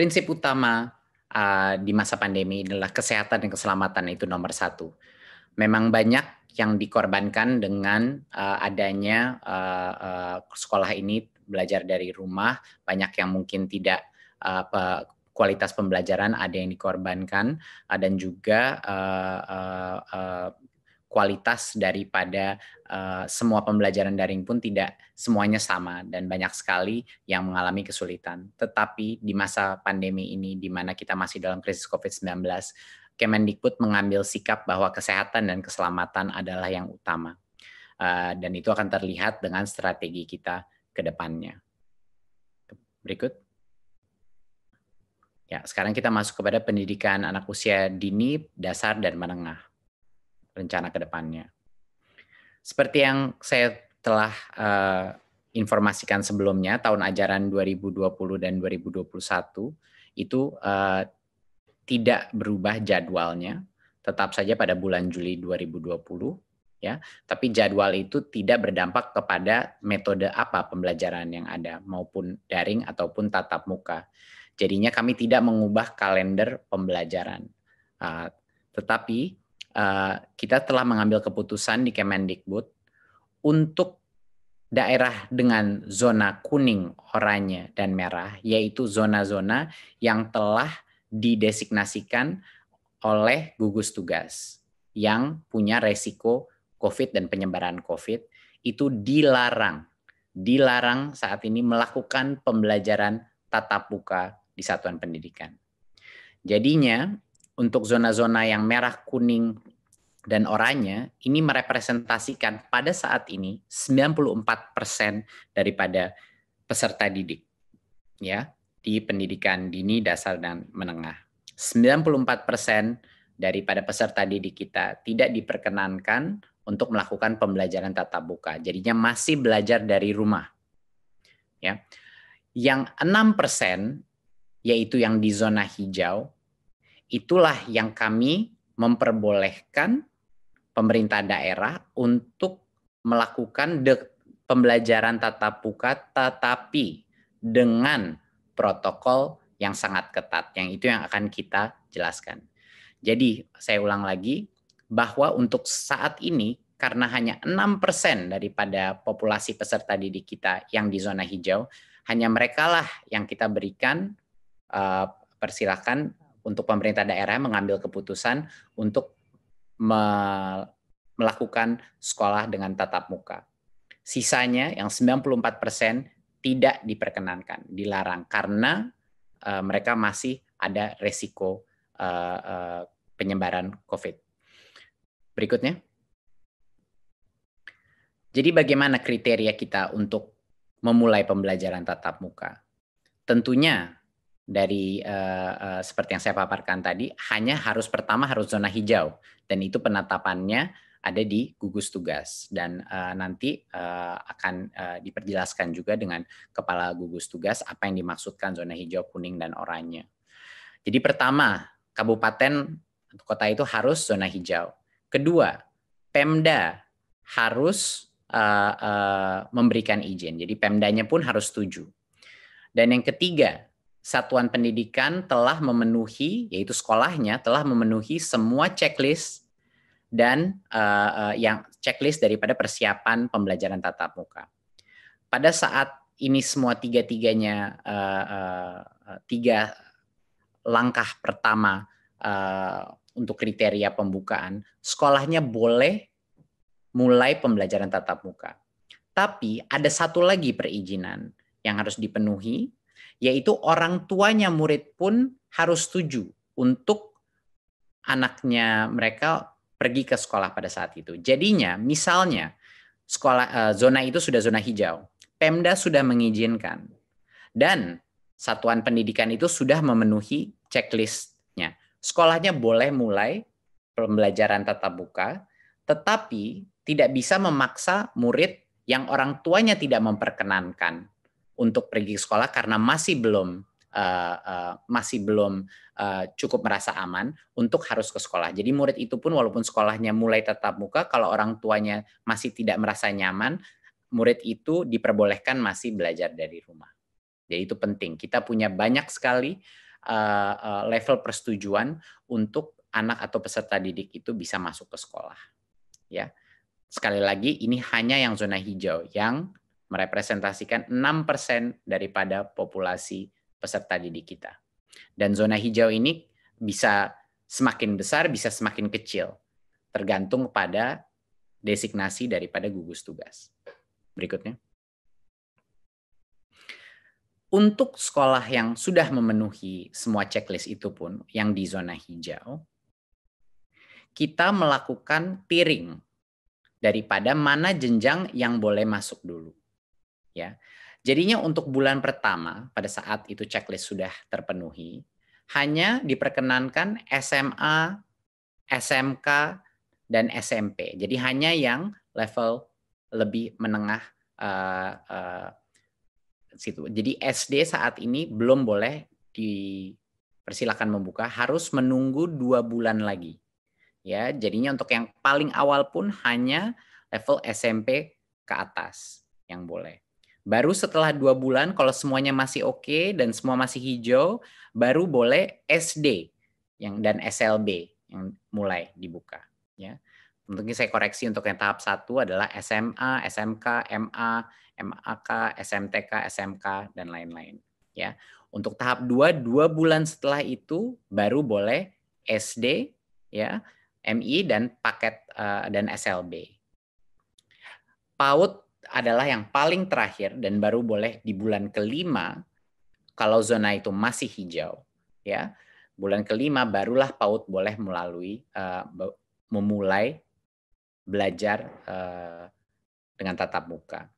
prinsip utama uh, di masa pandemi adalah kesehatan dan keselamatan itu nomor satu. Memang banyak yang dikorbankan dengan uh, adanya uh, uh, sekolah ini belajar dari rumah, banyak yang mungkin tidak uh, kualitas pembelajaran ada yang dikorbankan uh, dan juga uh, uh, uh, kualitas daripada uh, semua pembelajaran daring pun tidak semuanya sama dan banyak sekali yang mengalami kesulitan. Tetapi di masa pandemi ini di mana kita masih dalam krisis Covid-19, Kemendikbud mengambil sikap bahwa kesehatan dan keselamatan adalah yang utama. Uh, dan itu akan terlihat dengan strategi kita ke depannya. Berikut. Ya, sekarang kita masuk kepada pendidikan anak usia dini, dasar, dan menengah rencana ke depannya. Seperti yang saya telah uh, informasikan sebelumnya, tahun ajaran 2020 dan 2021 itu uh, tidak berubah jadwalnya, tetap saja pada bulan Juli 2020 ya. Tapi jadwal itu tidak berdampak kepada metode apa pembelajaran yang ada maupun daring ataupun tatap muka. Jadinya kami tidak mengubah kalender pembelajaran. Uh, tetapi Eh, kita telah mengambil keputusan di Kemendikbud untuk daerah dengan zona kuning, oranye, dan merah, yaitu zona-zona yang telah didesignasikan oleh gugus tugas yang punya resiko COVID dan penyebaran COVID itu dilarang, dilarang saat ini melakukan pembelajaran tatap muka di satuan pendidikan. Jadinya untuk zona-zona yang merah, kuning, dan oranye ini merepresentasikan pada saat ini 94% daripada peserta didik ya di pendidikan dini dasar dan menengah. 94% daripada peserta didik kita tidak diperkenankan untuk melakukan pembelajaran tatap muka. Jadinya masih belajar dari rumah. Ya. Yang 6% yaitu yang di zona hijau Itulah yang kami memperbolehkan pemerintah daerah untuk melakukan pembelajaran tatap muka tetapi dengan protokol yang sangat ketat yang itu yang akan kita jelaskan. Jadi saya ulang lagi bahwa untuk saat ini karena hanya 6% daripada populasi peserta didik kita yang di zona hijau, hanya merekalah yang kita berikan uh, eh, persilakan untuk pemerintah daerah mengambil keputusan untuk me melakukan sekolah dengan tatap muka. Sisanya yang 94% tidak diperkenankan, dilarang karena uh, mereka masih ada resiko uh, uh, penyebaran COVID. Berikutnya. Jadi bagaimana kriteria kita untuk memulai pembelajaran tatap muka? Tentunya dari uh, uh, seperti yang saya paparkan tadi hanya harus pertama harus zona hijau dan itu penetapannya ada di gugus tugas dan uh, nanti uh, akan uh, diperjelaskan juga dengan kepala gugus tugas apa yang dimaksudkan zona hijau, kuning dan oranye. Jadi pertama, kabupaten atau kota itu harus zona hijau. Kedua, Pemda harus uh, uh, memberikan izin. Jadi Pemdanya pun harus setuju. Dan yang ketiga, satuan pendidikan telah memenuhi, yaitu sekolahnya telah memenuhi semua checklist dan uh, uh, yang checklist daripada persiapan pembelajaran tatap muka. Pada saat ini semua tiga-tiganya uh, uh, tiga langkah pertama uh, untuk kriteria pembukaan, sekolahnya boleh mulai pembelajaran tatap muka. Tapi ada satu lagi perizinan yang harus dipenuhi yaitu orang tuanya murid pun harus setuju untuk anaknya mereka pergi ke sekolah pada saat itu. Jadinya, misalnya sekolah eh, zona itu sudah zona hijau, Pemda sudah mengizinkan dan satuan pendidikan itu sudah memenuhi checklistnya. Sekolahnya boleh mulai pembelajaran tatap muka, tetapi tidak bisa memaksa murid yang orang tuanya tidak memperkenankan untuk pergi ke sekolah karena masih belum uh, uh, masih belum uh, cukup merasa aman untuk harus ke sekolah. Jadi murid itu pun walaupun sekolahnya mulai tetap muka, kalau orang tuanya masih tidak merasa nyaman, murid itu diperbolehkan masih belajar dari rumah. Jadi itu penting. Kita punya banyak sekali uh, uh, level persetujuan untuk anak atau peserta didik itu bisa masuk ke sekolah. Ya. Sekali lagi ini hanya yang zona hijau yang merepresentasikan 6% daripada populasi peserta didik kita. Dan zona hijau ini bisa semakin besar, bisa semakin kecil, tergantung pada designasi daripada gugus tugas. Berikutnya. Untuk sekolah yang sudah memenuhi semua checklist itu pun yang di zona hijau, kita melakukan tiring daripada mana jenjang yang boleh masuk dulu ya. Jadinya untuk bulan pertama pada saat itu checklist sudah terpenuhi, hanya diperkenankan SMA, SMK dan SMP. Jadi hanya yang level lebih menengah uh, uh, situ. Jadi SD saat ini belum boleh dipersilakan membuka, harus menunggu dua bulan lagi. Ya, jadinya untuk yang paling awal pun hanya level SMP ke atas yang boleh. Baru setelah dua bulan, kalau semuanya masih oke okay dan semua masih hijau, baru boleh SD yang dan SLB yang mulai dibuka. Ya, mungkin saya koreksi untuk yang tahap satu adalah SMA, SMK, MA, MAK, SMTK, SMK dan lain-lain. Ya, untuk tahap dua dua bulan setelah itu baru boleh SD, ya, MI dan paket uh, dan SLB. PAUD adalah yang paling terakhir dan baru boleh di bulan kelima kalau zona itu masih hijau ya bulan kelima barulah PAUD boleh melalui uh, memulai belajar uh, dengan tatap muka.